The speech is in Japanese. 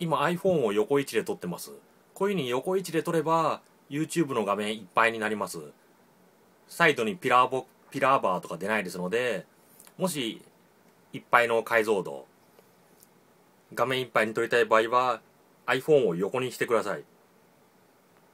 今 iPhone を横位置で撮ってますこういう風に横位置で撮れば YouTube の画面いっぱいになりますサイドにピラーボピラーバーとか出ないですのでもしいっぱいの解像度画面いっぱいに撮りたい場合は iPhone を横にしてください